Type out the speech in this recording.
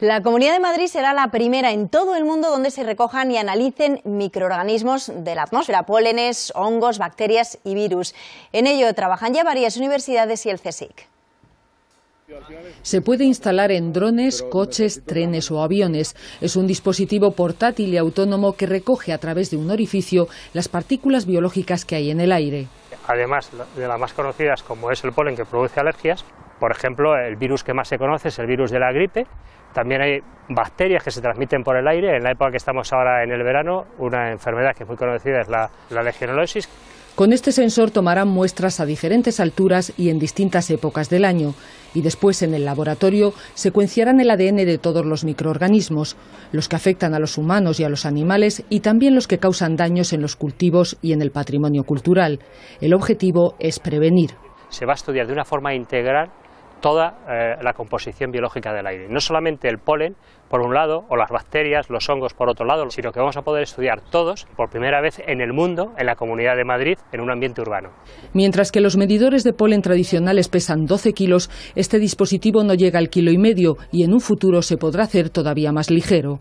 La Comunidad de Madrid será la primera en todo el mundo donde se recojan y analicen microorganismos de la atmósfera, pólenes, hongos, bacterias y virus. En ello trabajan ya varias universidades y el CSIC. Se puede instalar en drones, coches, trenes o aviones. Es un dispositivo portátil y autónomo que recoge a través de un orificio las partículas biológicas que hay en el aire. Además de las más conocidas, como es el polen que produce alergias, por ejemplo, el virus que más se conoce es el virus de la gripe. También hay bacterias que se transmiten por el aire. En la época que estamos ahora en el verano, una enfermedad que es muy conocida es la, la legionelosis. Con este sensor tomarán muestras a diferentes alturas y en distintas épocas del año y después en el laboratorio secuenciarán el ADN de todos los microorganismos, los que afectan a los humanos y a los animales y también los que causan daños en los cultivos y en el patrimonio cultural. El objetivo es prevenir. Se va a estudiar de una forma integral toda eh, la composición biológica del aire. No solamente el polen, por un lado, o las bacterias, los hongos, por otro lado, sino que vamos a poder estudiar todos por primera vez en el mundo, en la Comunidad de Madrid, en un ambiente urbano. Mientras que los medidores de polen tradicionales pesan 12 kilos, este dispositivo no llega al kilo y medio y en un futuro se podrá hacer todavía más ligero.